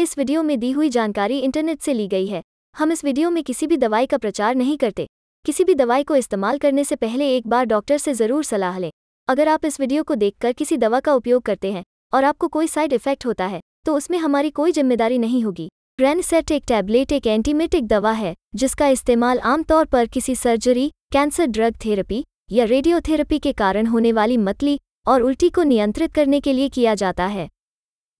इस वीडियो में दी हुई जानकारी इंटरनेट से ली गई है हम इस वीडियो में किसी भी दवाई का प्रचार नहीं करते किसी भी दवाई को इस्तेमाल करने से पहले एक बार डॉक्टर से ज़रूर सलाह लें अगर आप इस वीडियो को देखकर किसी दवा का उपयोग करते हैं और आपको कोई साइड इफेक्ट होता है तो उसमें हमारी कोई जिम्मेदारी नहीं होगी ग्रैनसेट एक टैबलेट एक एंटीमेटिक दवा है जिसका इस्तेमाल आमतौर पर किसी सर्जरी कैंसर ड्रग थेरेपी या रेडियोथेरेपी के कारण होने वाली मतली और उल्टी को नियंत्रित करने के लिए किया जाता है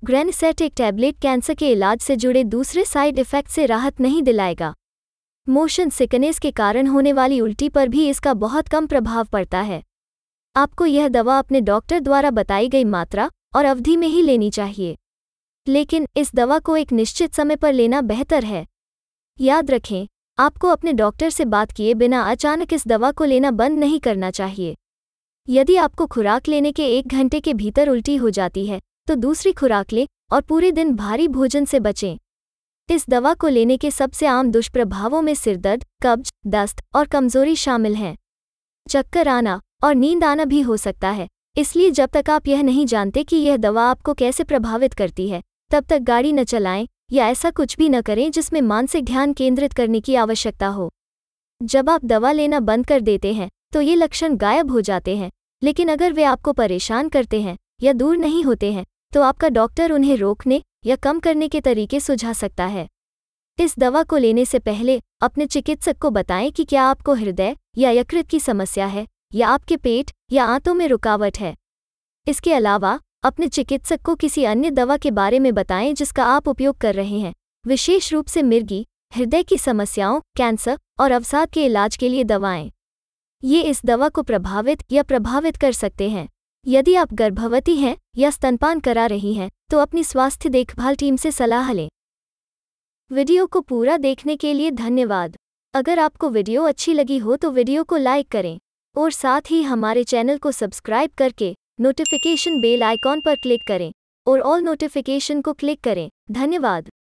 ग्रेनसेट एक टैबलेट कैंसर के इलाज से जुड़े दूसरे साइड इफेक्ट से राहत नहीं दिलाएगा मोशन सिकनेस के कारण होने वाली उल्टी पर भी इसका बहुत कम प्रभाव पड़ता है आपको यह दवा अपने डॉक्टर द्वारा बताई गई मात्रा और अवधि में ही लेनी चाहिए लेकिन इस दवा को एक निश्चित समय पर लेना बेहतर है याद रखें आपको अपने डॉक्टर से बात किए बिना अचानक इस दवा को लेना बंद नहीं करना चाहिए यदि आपको खुराक लेने के एक घंटे के भीतर उल्टी हो जाती है तो दूसरी खुराक लें और पूरे दिन भारी भोजन से बचें इस दवा को लेने के सबसे आम दुष्प्रभावों में सिरदर्द कब्ज दस्त और कमजोरी शामिल हैं चक्कर आना और नींद आना भी हो सकता है इसलिए जब तक आप यह नहीं जानते कि यह दवा आपको कैसे प्रभावित करती है तब तक गाड़ी न चलाएं या ऐसा कुछ भी न करें जिसमें मानसिक ध्यान केंद्रित करने की आवश्यकता हो जब आप दवा लेना बंद कर देते हैं तो ये लक्षण गायब हो जाते हैं लेकिन अगर वे आपको परेशान करते हैं या दूर नहीं होते हैं तो आपका डॉक्टर उन्हें रोकने या कम करने के तरीके सुझा सकता है इस दवा को लेने से पहले अपने चिकित्सक को बताएं कि क्या आपको हृदय या यकृत की समस्या है या आपके पेट या आंतों में रुकावट है इसके अलावा अपने चिकित्सक को किसी अन्य दवा के बारे में बताएं जिसका आप उपयोग कर रहे हैं विशेष रूप से मिर्गी हृदय की समस्याओं कैंसर और अवसाद के इलाज के लिए दवाएं ये इस दवा को प्रभावित या प्रभावित कर सकते हैं यदि आप गर्भवती हैं या स्तनपान करा रही हैं तो अपनी स्वास्थ्य देखभाल टीम से सलाह लें वीडियो को पूरा देखने के लिए धन्यवाद अगर आपको वीडियो अच्छी लगी हो तो वीडियो को लाइक करें और साथ ही हमारे चैनल को सब्सक्राइब करके नोटिफिकेशन बेल आइकॉन पर क्लिक करें और ऑल नोटिफिकेशन को क्लिक करें धन्यवाद